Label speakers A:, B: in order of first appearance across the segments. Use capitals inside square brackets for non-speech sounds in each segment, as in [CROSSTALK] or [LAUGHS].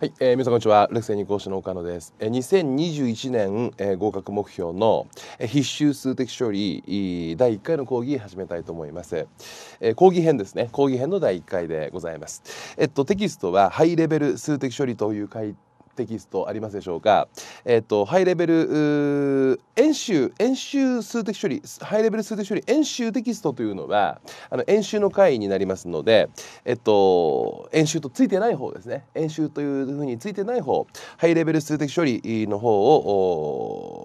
A: はい、えー、皆さんこんにちは。レクセニ講師の岡野です。えー、2021年、えー、合格目標の、えー、必修数的処理第1回の講義始めたいと思います、えー。講義編ですね。講義編の第1回でございます。えっとテキストはハイレベル数的処理という回テキストありますでしょうか。えっ、ー、とハイレベル演習演習数的処理ハイレベル数的処理演習テキストというのはあの演習の回になりますので、えっ、ー、と演習とついてない方ですね演習というふうについてない方ハイレベル数的処理の方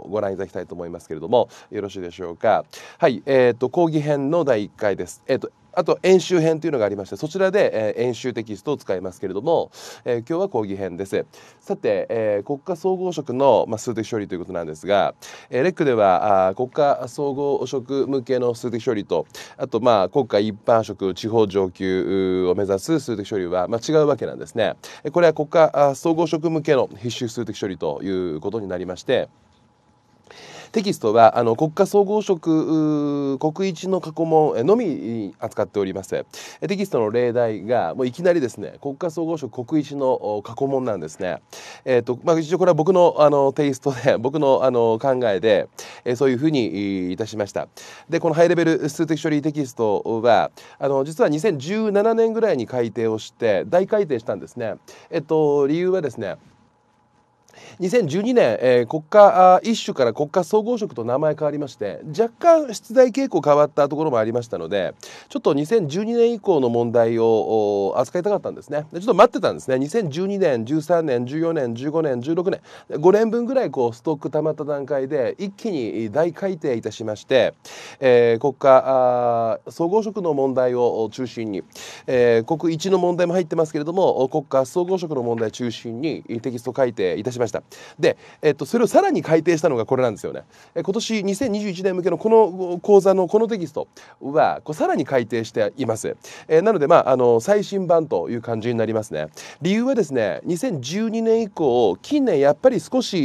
A: をご覧いただきたいと思いますけれどもよろしいでしょうか。はい、えっ、ー、と講義編の第1回です。えっ、とあと演習編というのがありましてそちらで、えー、演習テキストを使いますけれども、えー、今日は講義編ですさて、えー、国家総合職の、まあ、数的処理ということなんですが、えー、レックではあ国家総合職向けの数的処理とあとまあ国家一般職地方上級を目指す数的処理は、まあ、違うわけなんですねこれは国家総合職向けの必修数的処理ということになりましてテキストはあの国家総合職国一の過去問のみ扱っておりますテキストの例題がもういきなりですね国家総合職国一の過去問なんですねえっ、ー、とまあ一応これは僕のあのテイストで [LAUGHS] 僕のあの考えで、えー、そういうふうにいたしましたでこのハイレベル数的処理テキストはあの実は2017年ぐらいに改定をして大改定したんですねえっ、ー、と理由はですね2012年、えー、国家あ一種から国家総合職と名前変わりまして若干出題傾向変わったところもありましたのでちょっと2012年以降の問題を扱いたかったんですねでちょっと待ってたんですね2012年13年14年15年16年5年分ぐらいこうストック溜まった段階で一気に大改定いたしまして、えー、国家あ総合職の問題を中心に、えー、国一の問題も入ってますけれども国家総合職の問題中心にテキスト改定いたしましたで、えっと、それをさらに改訂したのがこれなんですよね。え今年2021年向けのこの講座のこのテキストはこうさらに改訂しています。えー、なので、まあ、あの最新版という感じになりますね。理由はですね2012年以降近年やっぱり少し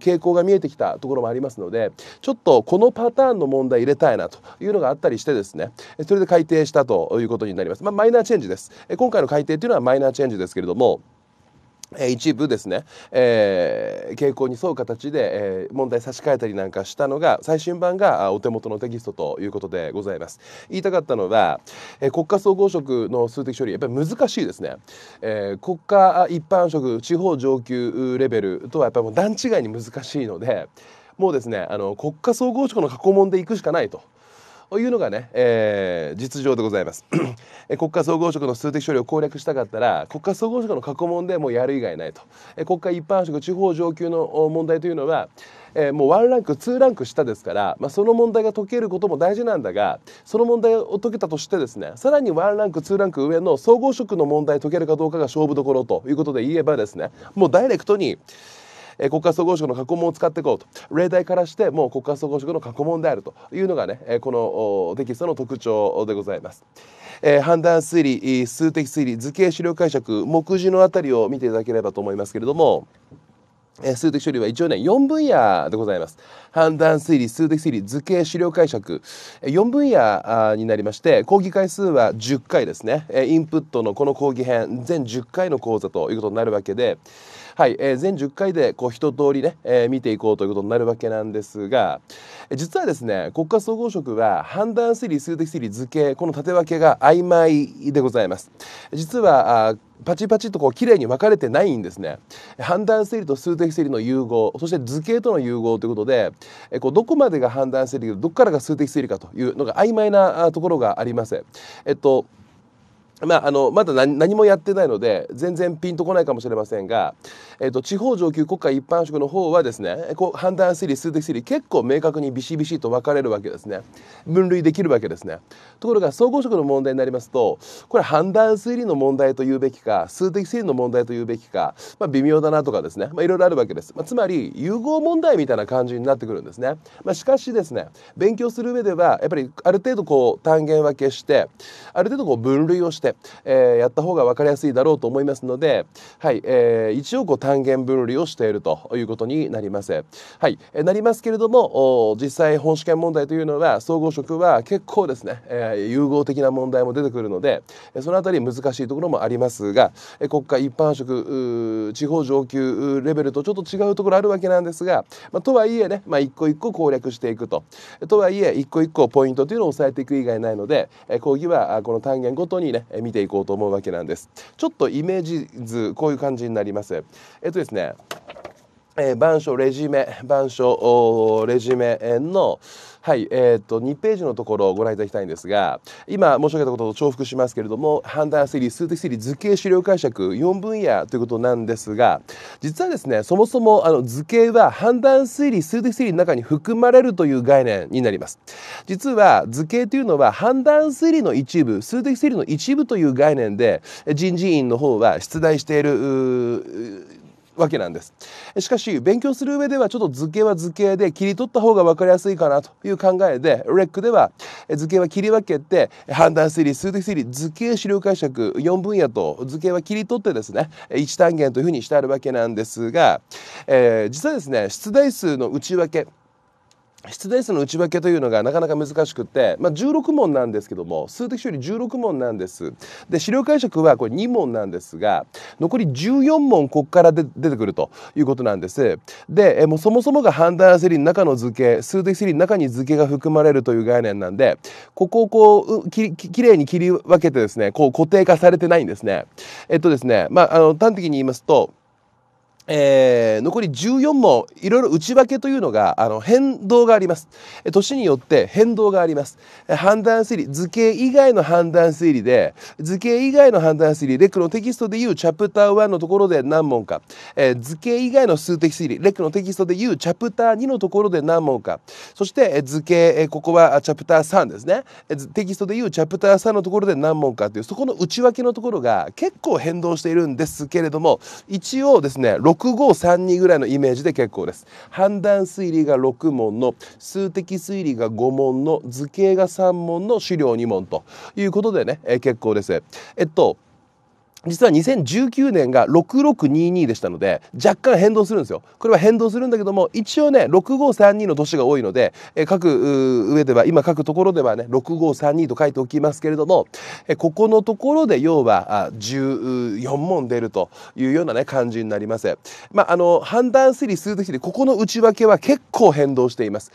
A: 傾向が見えてきたところもありますのでちょっとこのパターンの問題入れたいなというのがあったりしてですねそれで改訂したということになります。まあ、マイナーチェンジです。今回の改訂というのはマイナーチェンジですけれども一部ですね、えー、傾向に沿う形で、えー、問題差し替えたりなんかしたのが最新版がお手元のテキストということでございます言いたかったのは、えー、国家総合職の数的処理やっぱり難しいですね、えー、国家一般職地方上級レベルとはやっぱり段違いに難しいのでもうですねあの国家総合職の過去問でいくしかないとというのがね、えー、実情でございます [CLEARS THROAT] え国家総合職の数的処理を攻略したかったら国家総合職の過去問でもうやる以外ないと、え国家一般職地方上級の問題というのは、えー、もう1ランク2ランク下ですから、まあ、その問題が解けることも大事なんだがその問題を解けたとしてですねさらに1ランク2ランク上の総合職の問題解けるかどうかが勝負どころということで言えばですねもうダイレクトにえー、国家総合職の過去問を使っていこうと例題からしてもう国家総合職の過去問であるというのがね、えー、このテキストの特徴でございます。えー、判断推理数的推理図形資料解釈目次のあたりを見ていただければと思いますけれども。え数的処理は一応ね4分野でございます判断推理数的推理図形資料解釈4分野になりまして講義回数は10回ですねインプットのこの講義編全10回の講座ということになるわけではい、えー、全10回でこう一通りね、えー、見ていこうということになるわけなんですが実はですね国家総合職は判断推理数的推理図形この縦分けが曖昧でございます実はパチパチとこう綺麗に分かれてないんですね判断整理と数的整理の融合そして図形との融合ということでえこうどこまでが判断整理どこからが数的整理かというのが曖昧なところがありますえっとまあ、あのまだ何もやってないので全然ピンとこないかもしれませんが、えーと、地方上級国家一般職の方はですねこう判断推理数的推理結構明確にビシビシと分かれるわけですね分類できるわけですねところが総合職の問題になりますとこれ判断推理の問題というべきか数的推理の問題というべきか、まあ、微妙だなとかですね、まあ、いろいろあるわけです、まあ、つまり融合問題みたいな感じになってくるんですね、まあ、しかしですね勉強する上ではやっぱりある程度こう単元分けしてある程度こう分類をしてえー、やった方が分かりやすいだろうと思いますので、はいえー、一応こう単元分りをしているということになります。はい、えなりますけれども実際本試験問題というのは総合職は結構ですね、えー、融合的な問題も出てくるのでその辺り難しいところもありますが国家一般職地方上級レベルとちょっと違うところあるわけなんですが、まあ、とはいえね、まあ、一個一個攻略していくと。とはいえ一個一個ポイントというのを抑えていく以外ないので講義はこの単元ごとにね見ていこうと思うわけなんですちょっとイメージ図こういう感じになりますえっとですねえー、板書レジュメ、板書レジュメの、はい、えっ、ー、と、2ページのところをご覧いただきたいんですが、今申し上げたことを重複しますけれども、判断推理、数的推理、図形資料解釈、4分野ということなんですが、実はですね、そもそも、あの、図形は判断推理、数的推理の中に含まれるという概念になります。実は、図形というのは判断推理の一部、数的推理の一部という概念で、人事院の方は出題している、わけなんですしかし勉強する上ではちょっと図形は図形で切り取った方が分かりやすいかなという考えでレックでは図形は切り分けて判断推理数的推理図形資料解釈4分野と図形は切り取ってですね1単元というふうにしてあるわけなんですが、えー、実はですね出題数の内訳出題数の内訳というのがなかなか難しくて、まあ、16問なんですけども数的処理16問なんですで資料解釈はこれ2問なんですが残り14問ここから出てくるということなんですでえもうそもそもが判断セリの中の図形数的セリの中に図形が含まれるという概念なんでここをこうききれいに切り分けてですねこう固定化されてないんですねえっとですねまああの端的に言いますとえー、残り14問いろいろ内訳というのがあの変動があります年によって変動があります判断推理図形以外の判断推理で図形以外の判断推理レックのテキストでいうチャプター1のところで何問か、えー、図形以外の数的推理レックのテキストでいうチャプター2のところで何問かそして、えー、図形、えー、ここはチャプター3ですね、えー、テキストでいうチャプター3のところで何問かというそこの内訳のところが結構変動しているんですけれども一応ですね6532ぐらいのイメージで結構です判断推理が6問の数的推理が5問の図形が3問の資料2問ということでね、え結構ですえっと実は2019年が6622でしたので若干変動するんですよこれは変動するんだけども一応ね6532の年が多いので、えー、書く上では今書くところではね6532と書いておきますけれども、えー、ここのところで要はあ14問出るというようなね感じになります。まあ、あの判断推理する時にここの内訳は結構変動しています。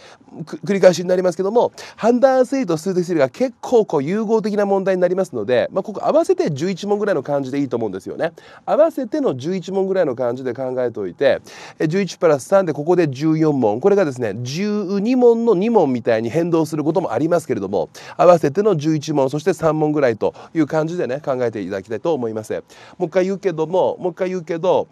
A: 繰り返しになりますけども判断推理と数的推理が結構こう融合的な問題になりますので、まあ、ここ合わせて11問ぐらいの感じででいいと思うんですよね。合わせての11問ぐらいの感じで考えておいて11プラス3でここで14問これがですね12問の2問みたいに変動することもありますけれども合わせての11問そして3問ぐらいという感じでね考えていただきたいと思います。もう一回言うけどももう一回言うけど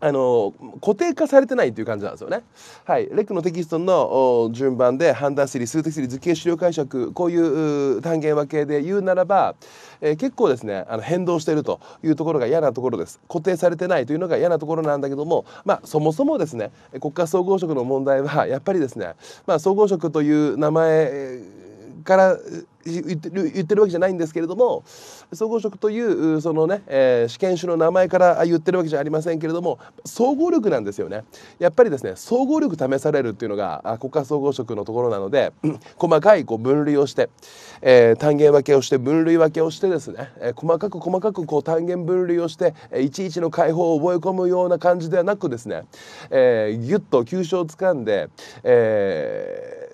A: あの固定化されてないという感じなんですよね。はい、レックのテキストの順番で判断する数的する図形資料解釈こういう単元分けで言うならば、えー、結構ですねあの変動しているというところが嫌なところです固定されてないというのが嫌なところなんだけども、まあ、そもそもですね国家総合職の問題はやっぱりですね、まあ、総合職という名前、えーから言ってる言ってるわけじゃないんですけれども総合職というそのね、えー、試験種の名前から言ってるわけじゃありませんけれども総合力なんですよねやっぱりですね総合力試されるっていうのが国家総合職のところなので細かいこう分類をして、えー、単元分けをして分類分けをしてですね、えー、細かく細かくこう単元分類をしていちいちの解放を覚え込むような感じではなくですね、えー、ギュッと急所をつかんで、えー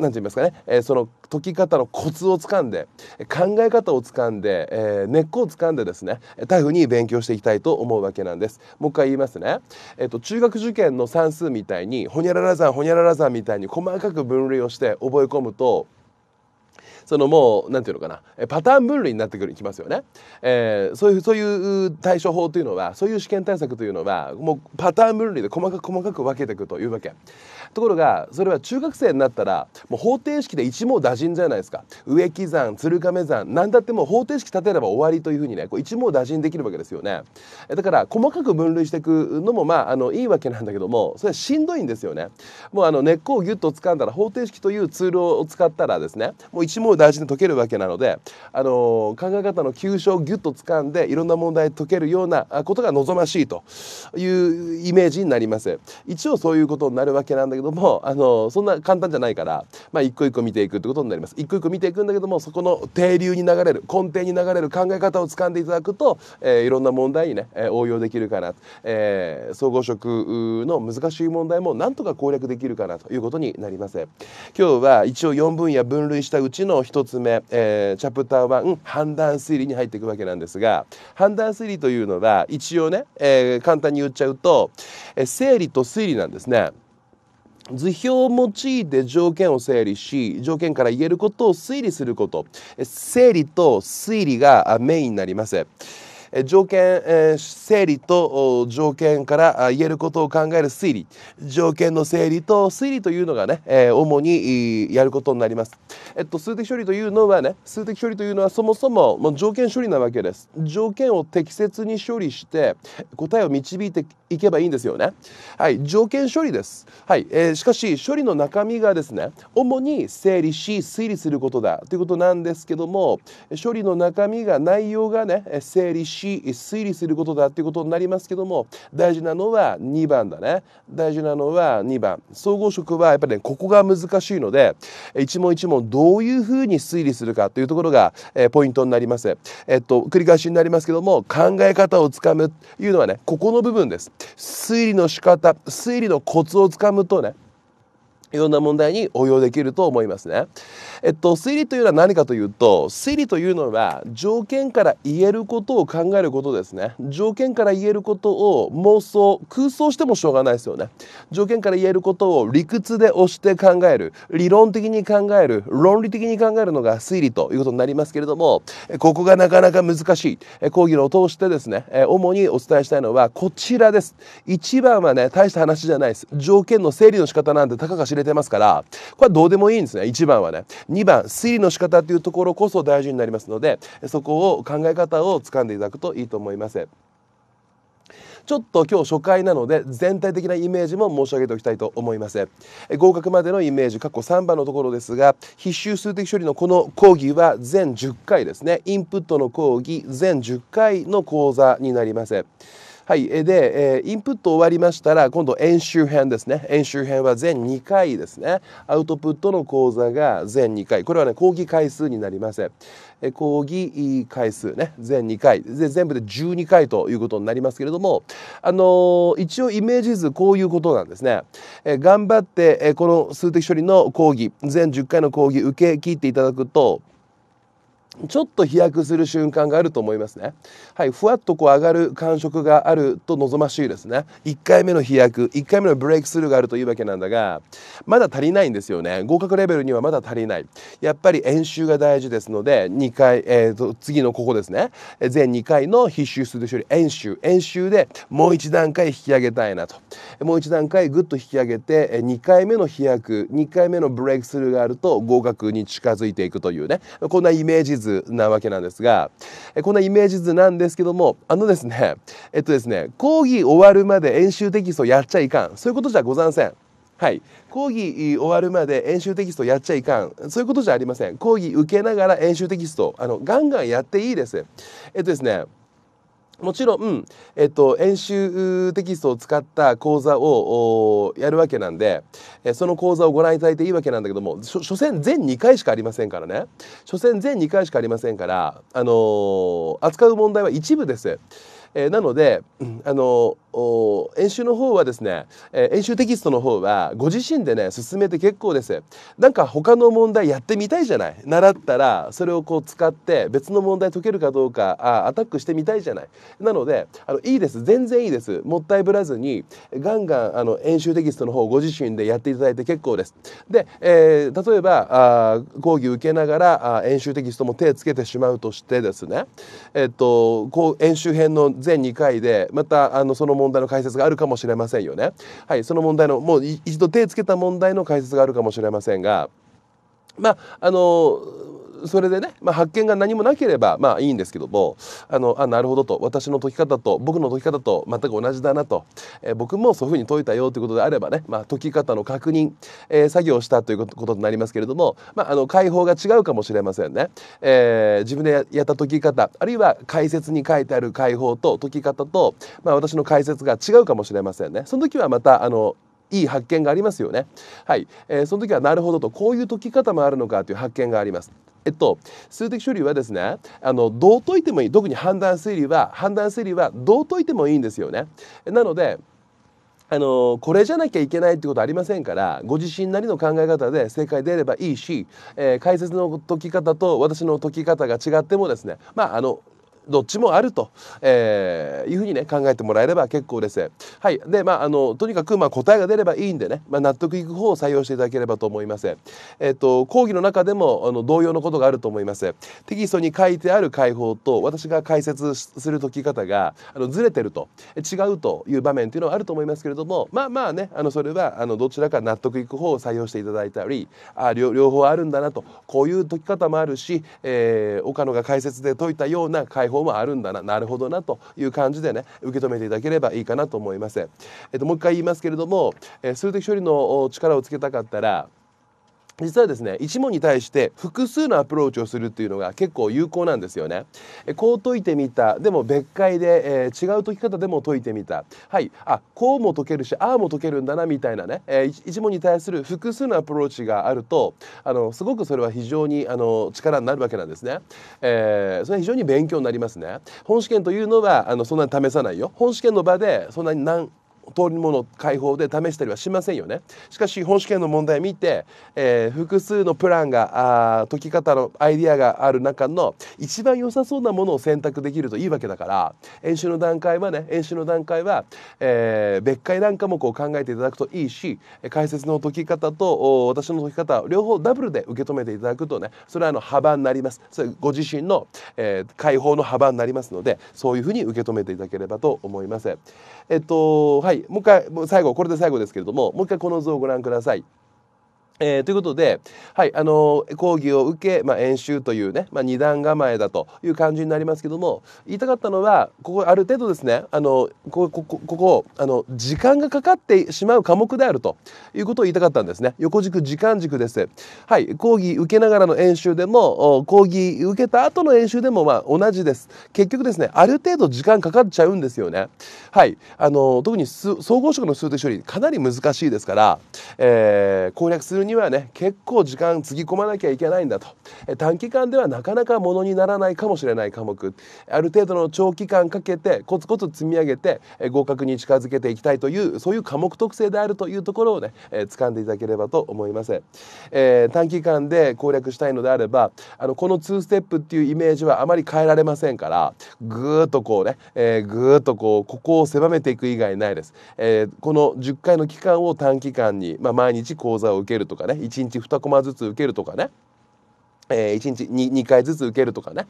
A: 何て言いますかね、えー、その解き方のコツをつかんで考え方をつかんで、えー、根っこをつかんでですねタフに勉強していきたいと思うわけなんですもう一回言いますね、えーと、と中学受験の算数みたいにほにゃらら算ほにゃらら算みたいに細かく分類をして覚え込むとそのもう何て言うのかなパターン分類になってくるいきますよね、えー、そういうそういう対処法というのはそういう試験対策というのはもうパターン分類で細かく細かく分けていくというわけところがそれは中学生になったらもう方程式で一網打尽じゃないですか植木山鶴亀山何だってもう方程式立てれば終わりというふうにねこう一網打尽できるわけですよねだから細かく分類していくのもまああのいいわけなんだけどもそれはしんどいんですよねもうあの根っこをギュッと掴んだら方程式というツールを使ったらですねもう一網大事に解けるわけなので、あの考え方の急所をギュッと掴んでいろんな問題解けるようなことが望ましいというイメージになります一応そういうことになるわけなんだけども、あのそんな簡単じゃないから、まあ、一個一個見ていくってことになります一個一個見ていくんだけどもそこの底流に流れる根底に流れる考え方を掴んでいただくと、えー、いろんな問題にね、応用できるかな、えー、総合職の難しい問題もなんとか攻略できるかなということになります今日は一応4分野分類したうちの1つ目、えー、チャプター1判断推理に入っていくわけなんですが判断推理というのは一応ね、えー、簡単に言っちゃうと、えー、整理と推理なんですね。図表を用いて条件を整理し条件から言えることを推理すること整理と推理がメインになります。条件え整理と条件から言えることを考える推理条件の整理と推理というのがねえ主にやることになります。えっと、数的処理というのはね数的処理というのはそもそももう条件処理なわけです。条件を適切に処理して答えを導いていけばいいんですよね。はい、条件処理です。はい、えー、しかし処理の中身がですね、主に整理し推理することだということなんですけども、処理の中身が内容がね、整理しし推理することだっていうことになりますけども大事なのは2番だね大事なのは2番総合職はやっぱりねここが難しいので一問一問どういうふうに推理するかというところが、えー、ポイントになります。えっと繰り返しになりますけども考え方をつかむというのはねここの部分です。推理の仕方推理のコツをつかむとねいろんな問題に応用できると思いますね。えっと、推理というのは何かというと推理というのは条件から言えることを考えることですね。条件から言えることを妄想空想してもしょうがないですよね。条件から言えることを理屈で押して考える理論的に考える論理的に考えるのが推理ということになりますけれどもここがなかなか難しい講義のを通してですね主にお伝えしたいのはこちらです。一番はね大した話じゃないです。条件の整理の仕方なんてたかがれてますからこれはどうでもいいんですね1番はね2番推理の仕方っていうところこそ大事になりますのでそこを考え方をつかんでいただくといいと思います。ちょっと今日初回なので全体的なイメージも申し上げておきたいと思います合格までのイメージ過去3番のところですが必修数的処理のこの講義は全10回ですねインプットの講義全10回の講座になりますはい、で、えインプット終わりましたら今度演習編ですね演習編は全2回ですねアウトプットの講座が全2回これはね講義回数になりません、え講義回数ね全2回で全部で12回ということになりますけれどもあの一応イメージ図こういうことなんですね、え頑張って、えこの数的処理の講義全10回の講義受け切っていただくとちょっと飛躍する瞬間があると思いますね。はい、ふわっとこう上がる感触があると望ましいですね。1回目の飛躍、1回目のブレイクスルーがあるというわけなんだが、まだ足りないんですよね。合格レベルにはまだ足りない。やっぱり演習が大事ですので、2回、えーと、次のここですね。全2回の必修する処理、演習。演習でもう一段階引き上げたいなと。もう一段階ぐっと引き上げて、2回目の飛躍、2回目のブレイクスルーがあると合格に近づいていくというね、こんなイメージ図なわけなんですが、えこんなイメージ図なんですけども、あのですね、えっとですね、講義終わるまで演習テキストやっちゃいかん。そういうことじゃござんせん。はい。講義終わるまで演習テキストやっちゃいかん。そういうことじゃありません。講義受けながら演習テキスト、あの、ガンガンやっていいです。えっとですね、もちろん、えっと、演習テキストを使った講座をやるわけなんで、えその講座をご覧いただいていいわけなんだけども所詮全2回しかありませんからね所詮全2回しかありませんから、あのー、扱う問題は一部です。えー、なので、あの演習の方はですね、えー、演習テキストの方はご自身でね進めて結構ですなんか他の問題やってみたいじゃない習ったらそれをこう使って別の問題解けるかどうかあアタックしてみたいじゃないなのであのいいです全然いいですもったいぶらずにガンガンあの演習テキストの方ご自身でやっていただいて結構ですで、えー、例えばあ講義受けながらあ演習テキストも手つけてしまうとしてですねえっとこう演習編の全2回でまたあのその問題の解説があるかもしれませんよね。はい、その問題のもう一度手つけた問題の解説があるかもしれませんがまああのそれでね、まあ、発見が何もなければまあいいんですけどもあのあなるほどと私の解き方と僕の解き方と全く同じだなと、えー、僕もそういうふうに解いたよということであればね、まあ、解き方の確認、えー、作業をしたということになりますけれども、まあ、あの解放が違うかもしれませんね。えー、自分でやった解き方あるいは解説に書いてある解放と解き方と、まあ、私の解説が違うかもしれませんね。その時はまたあのいい発見がありますよね。はい、えー、その時はなるほどとこういう解き方もあるのかという発見があります。えっと、数的処理はですねあのどう解いてもいい特に判断推理は判断推理はどう解いてもいいんですよね。なのであのこれじゃなきゃいけないってことありませんからご自身なりの考え方で正解出ればいいし、えー、解説の解き方と私の解き方が違ってもですねまああのどっちもあると、えー、いうふうにね考えてもらえれば結構です。はい、でまああのとにかくまあ答えが出ればいいんでね、まあ、納得いく方を採用していただければと思います。えっ、と講義の中でもあの同様のことがあると思います。テキストに書いてある解法と私が解説する解き方があのずれてると違うという場面というのはあると思いますけれどもまあまあねあのそれはあのどちらか納得いく方を採用していただいたりあ両両方あるんだなとこういう解き方もあるし、えー、岡野が解説で解いたような解法方もあるんだななるほどなという感じでね受け止めていただければいいかなと思います。えっと、もう一回言いますけれども、え数的処理の力をつけたかったら実はですね一問に対して複数のアプローチをするっていうのが結構有効なんですよね。えこう解いてみたでも別解で、えー、違う解き方でも解いてみたはいあこうも解けるしああも解けるんだなみたいなね、えー、一問に対する複数のアプローチがあるとあのすごくそれは非常にあの力になるわけなんですね。えー、それは非常に勉強になりますね。本試験というのはあのそんなに試さないよ。本試験の場でそんなに通りもの解放で試したりはしませんよねしかし本試験の問題見て、えー、複数のプランがあ解き方のアイデアがある中の一番良さそうなものを選択できるといいわけだから演習の段階はね演習の段階は、えー、別解なんかもこう考えていただくといいし解説の解き方と私の解き方両方ダブルで受け止めていただくとねそれはあの幅になりますそれご自身の、えー、解放の幅になりますのでそういうふうに受け止めていただければと思います。えっとはいいもう一回最後これで最後ですけれどももう一回この図をご覧ください。えー、ということで、はいあのー、講義を受け、まあ、演習というね、まあ、二段構えだという感じになりますけども言いたかったのはここある程度ですねあのここここあの時間がかかってしまう科目であるということを言いたかったんですね横軸時間軸です。はい、講義受けながらの演習でも講義受けた後の演習でもまあ同じです結局ですねある程度時間かかっちゃうんですよね。はいあのー、特に総合職の数的処理かなり難しいですから、えー、攻略するにはね結構時間つぎ込まなきゃいけないんだと短期間ではなかなかものにならないかもしれない科目ある程度の長期間かけてコツコツ積み上げて合格に近づけていきたいというそういう科目特性であるというところをね、え掴んでいただければと思います、えー、短期間で攻略したいのであればあのこの2ステップっていうイメージはあまり変えられませんからぐーっとこうね、えー、ぐーっとこうここを狭めていく以外ないです、えー、この10回の期間を短期間に、まあ、毎日講座を受けるととかね1日2コマずつ受けるとかねえー、1日 2, 2回ずつ受けるとかね、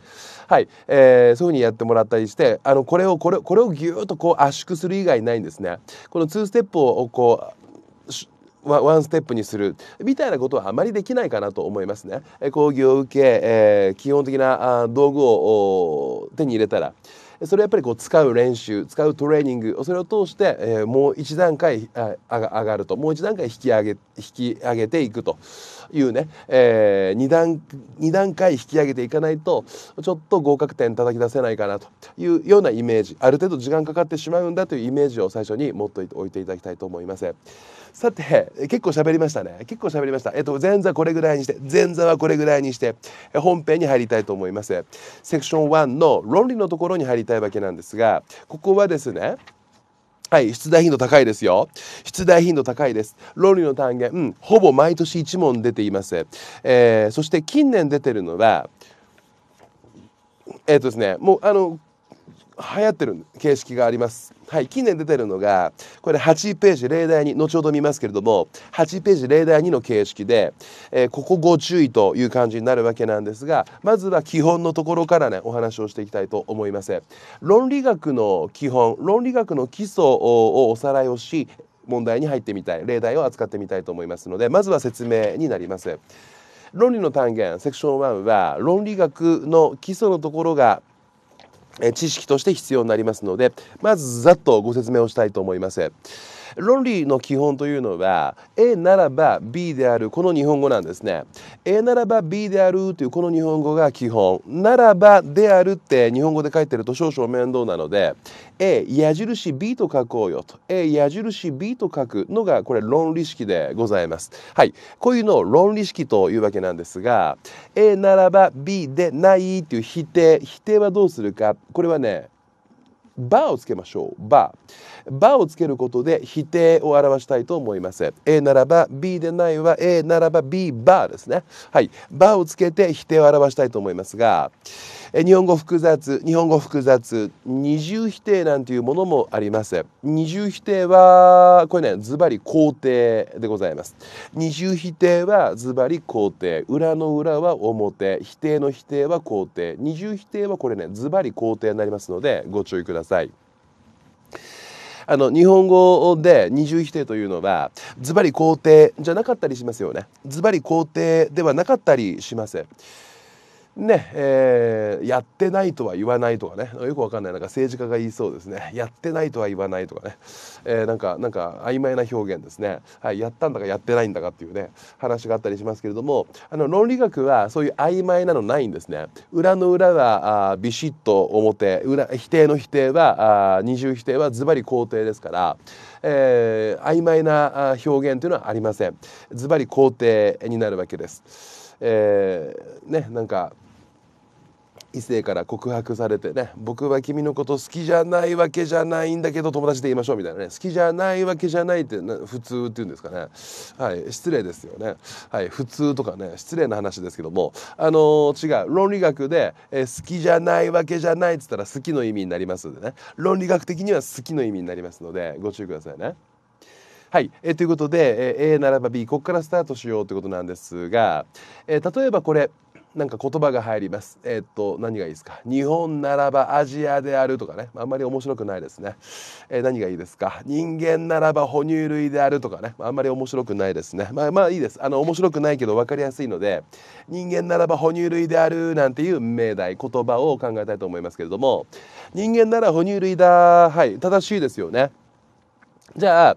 A: はいえー、そういうふうにやってもらったりしてあのこれをこれこれをぎゅーっとこう圧縮する以外ないんですね。この2ステップをこうワンステップにするみたいなことはあまりできないかなと思いますね。講義を受け、えー、基本的な道具を手に入れたらそれやっぱりこう使う練習使うトレーニングそれを通して、えー、もう一段階上がるともう一段階引き上げ引き上げていくと。いうね、えー、2段2段階引き上げていかないとちょっと合格点叩き出せないかなというようなイメージある程度時間かかってしまうんだというイメージを最初に持っておいていただきたいと思います。さて結構喋りましたね結構喋りましたえっと前座これぐらいにして前座はこれぐらいにして本編に入りたいと思いますセクション1の論理のところに入りたいわけなんですがここはですねはい、出題頻度高いですよ。出題頻度高いです。論理の単元、うん、ほぼ毎年一問出ています。えー、そして近年出てるのは、えっ、ー、とですね、もうあの流行ってる形式があります。はい、近年出てるのがこれ8ページ例題に後ほど見ますけれども8ページ例題2の形式で、えー、ここご注意という感じになるわけなんですがまずは基本のところからねお話をしていきたいと思います。論理学の基本論理学の基礎をおさらいをし問題に入ってみたい例題を扱ってみたいと思いますのでまずは説明になります。論理の単元セクション1は論理学の基礎のところが知識として必要になりますのでまずざっとご説明をしたいと思います。論理の基本というのは A ならば B であるこの日本語なんですね A ならば B であるというこの日本語が基本ならばであるって日本語で書いてると少々面倒なので A 矢印 B と書こうよと A 矢印 B と書くのがこれ論理式でございますはいこういうのを論理式というわけなんですが A ならば B でないという否定否定はどうするかこれはねバーをつけましょうバー「ば」をつけることで否定を表したいと思います A ならば B でないは A ならば B バーですねはいば」をつけて否定を表したいと思いますが日本語複雑日本語複雑二重否定なんていうものもあります二重否定はこれねズバリ肯定でございます二重否定はズバリ肯定裏の裏は表否定の否定は肯定二重否定はこれねズバリ肯定になりますのでご注意くださいあの日本語で二重否定というのはズバリ肯定じゃなかったりしますよねズバリ肯定ではなかったりします。ねえー、やってないとは言わないとかねよくわかんないなんか政治家が言いそうですねやってないとは言わないとかね、えー、なんかなんか曖昧な表現ですね、はい、やったんだかやってないんだかっていうね話があったりしますけれどもあの論理学はそういう曖昧なのないんですね裏の裏はあビシッと表裏否定の否定はあ二重否定はズバリ肯定ですから、えー、曖昧な表現というのはありませんズバリ肯定になるわけです。えー、ねなんか異性から告白されてね僕は君のこと好きじゃないわけじゃないんだけど友達で言いましょうみたいなね好きじゃないわけじゃないって普通っていうんですかねはい失礼ですよねはい普通とかね失礼な話ですけどもあのー、違う論理学で、えー、好きじゃないわけじゃないっつったら好きの意味になりますんでね論理学的には好きの意味になりますのでご注意くださいね。はい、えー、ということで、え A ならば B ここからスタートしようってことなんですが、え例えばこれなんか言葉が入ります。えー、っと何がいいですか日本ならばアジアであるとかねあんまり面白くないですね。えー、何がいいですか人間ならば哺乳類であるとかねあんまり面白くないですね。まあまあいいです。あの面白くないけど分かりやすいので人間ならば哺乳類であるなんていう命題言葉を考えたいと思いますけれども人間なら哺乳類だはい正しいですよね。じゃあ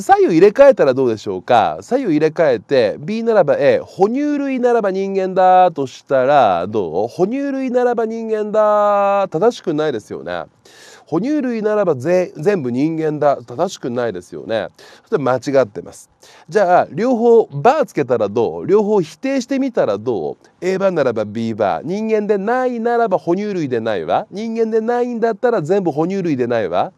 A: 左右入れ替えたらどうでしょうか左右入れ替えて B ならば A 哺乳類ならば人間だとしたらどう哺乳類ならば人間だ正しくないですよね哺乳類ならば全部人間だ正しくないですよねそれ間違ってますじゃあ両方バーつけたらどう両方否定してみたらどう A バーならば B バー人間でないならば哺乳類でないわ人間でないんだったら全部哺乳類でないわ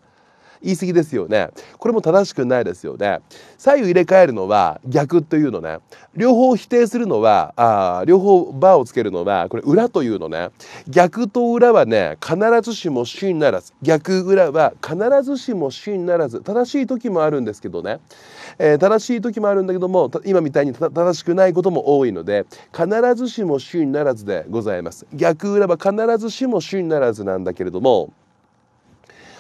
A: 言い過ぎですよねこれも正しくないですよね左右入れ替えるのは逆というのね両方否定するのはあ両方バーをつけるのはこれ裏というのね逆と裏はね必ずしも真ならず逆裏は必ずしも真ならず正しい時もあるんですけどね、えー、正しい時もあるんだけども今みたいに正しくないことも多いので必ずしも真ならずでございます逆裏は必ずしも真ならずなんだけれども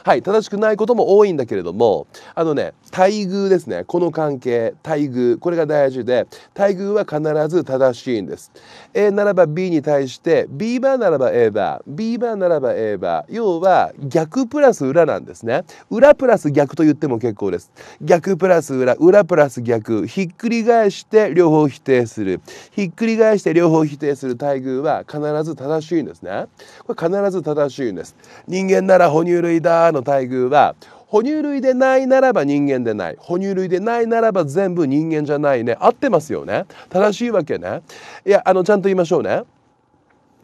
A: はい、正しくないことも多いんだけれども、あのね、待遇ですね。この関係、待遇。これが大事で、待遇は必ず正しいんです。A ならば B に対して、B バーならば A バー、B バーならば A バー。要は、逆プラス裏なんですね。裏プラス逆と言っても結構です。逆プラス裏、裏プラス逆。ひっくり返して両方否定する。ひっくり返して両方否定する待遇は必ず正しいんですね。これ必ず正しいんです。人間なら哺乳類だ。の待遇は哺乳類でないならば人間でない哺乳類でないならば全部人間じゃないね合ってますよね正しいわけねいやあのちゃんと言いましょうね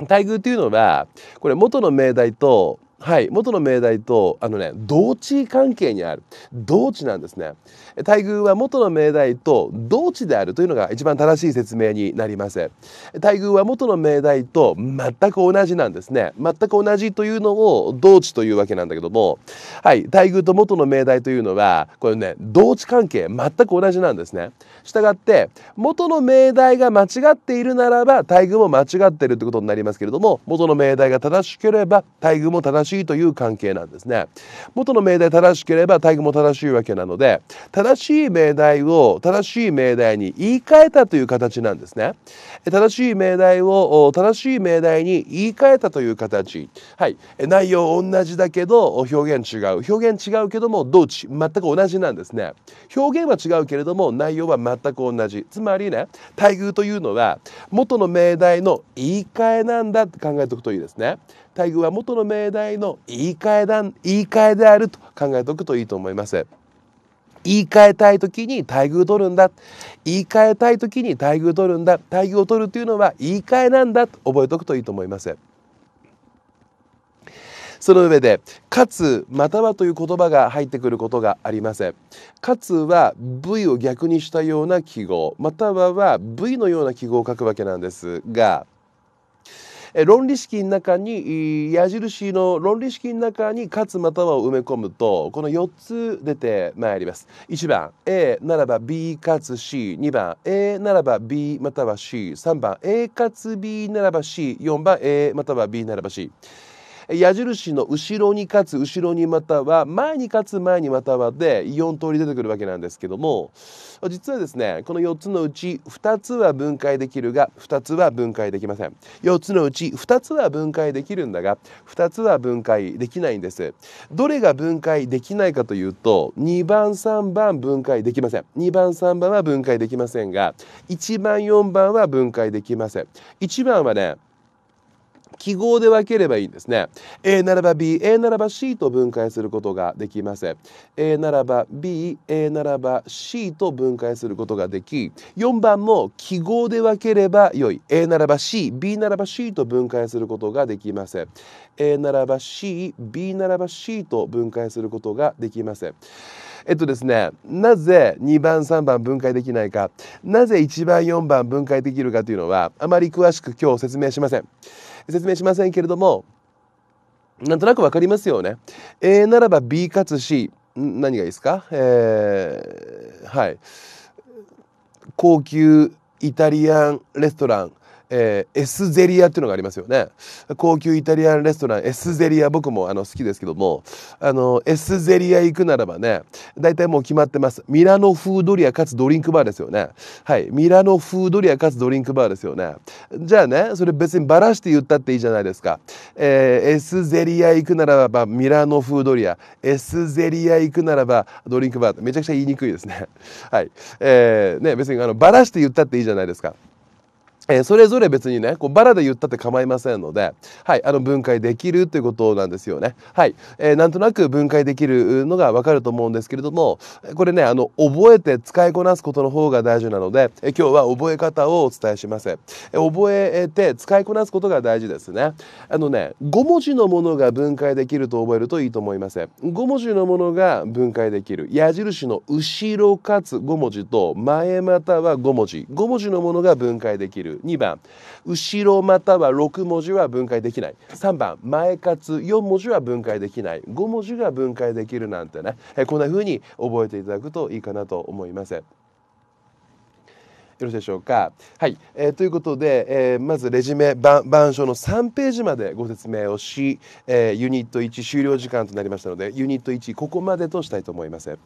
A: 待遇っていうのはこれ元の命題とはい元の命題とあのね同地関係にある同地なんですね待遇は元の命題と同地であるというのが一番正しい説明になります待遇は元の命題と全く同じなんですね全く同じというのを同地というわけなんだけどもはい待遇と元の命題というのはこれね同地関係全く同じなんですねしたがって元の命題が間違っているならば待遇も間違ってるってことになりますけれども元の命題が正しければ待遇も正し正しいという関係なんですね元の命題正しければタイも正しいわけなので正しい命題を正しい命題に言い換えたという形なんですね正しい命題を正しい命題に言い換えたという形はい内容同じだけど表現違う表現違うけども同値全く同じなんですね表現は違うけれども内容は全く同じつまりね待遇というのは元の命題の言い換えなんだって考えておくといいですね待遇は元の命題の言い換えだ言い換えであると考えておくといいと思います。言い換えたい時に待遇を取るんだ言い換えたい時に待遇を取るんだ待遇を取るというのは言い換えなんだと覚えておくといいと思います。その上で「かつ」またはという言葉が入ってくることがありません。かつは V を逆にしたような記号またはは V のような記号を書くわけなんですが論理式の中に矢印の論理式の中に「かつまたは」埋め込むとこの4つ出てまいります。1番 A ならば B かつ C2 番 A ならば B または C3 番 A かつ B ならば C4 番 A または B ならば C。矢印の後ろにかつ後ろにまたは前にかつ前にまたはで4通り出てくるわけなんですけども実はですねこの4つのうち2つは分解できるが2つは分解できません4つのうち2つは分解できるんだが2つは分解できないんですどれが分解できないかというと2番3番分解できません2番3番は分解できませんが1番4番は分解できません1番はね記号で分ければいいんですね。A ならば B、A ならば C と分解することができません A ならば B、A ならば C と分解することができ、4番も記号で分ければ良い。A ならば C、B ならば C と分解することができません A ならば C、B ならば C と分解することができませんえっとですねなぜ2番3番分解できないかなぜ1番4番分解できるかというのはあまり詳しく今日説明しません説明しませんけれどもなんとなく分かりますよね A ならば B かつ C 何がいいですかえー、はい高級イタリアンレストランえー、エスゼリアっていうのがありますよね高級イタリアンレストランエスゼリア僕もあの好きですけどもあのエスゼリア行くならばね大体もう決まってますミラノ風ドリアかつドリンクバーですよねはいミラノ風ドリアかつドリンクバーですよねじゃあねそれ別にバラして言ったっていいじゃないですか、えー、エスゼリア行くならばミラノ風ドリアエスゼリア行くならばドリンクバーめちゃくちゃ言いにくいですねはいえー、ね別にあのバラして言ったっていいじゃないですかえそれぞれ別にね、こうバラで言ったって構いませんので、はい、あの分解できるということなんですよね。はい、えー、なんとなく分解できるのがわかると思うんですけれども、これね、あの、覚えて使いこなすことの方が大事なので、え今日は覚え方をお伝えします。え覚えて使いこなすことが大事ですね。あのね、5文字のものが分解できると覚えるといいと思います。5文字のものが分解できる。矢印の後ろかつ5文字と前または5文字。5文字のものが分解できる。2番後ろまたは6文字は分解できない3番前かつ4文字は分解できない5文字が分解できるなんてね、えこんな風に覚えていただくといいかなと思います。よろしいでしょうか。はい、えー、ということで、えー、まずレジュメ板書の3ページまでご説明をし、えー、ユニット1終了時間となりましたのでユニット1ここまでとしたいと思います。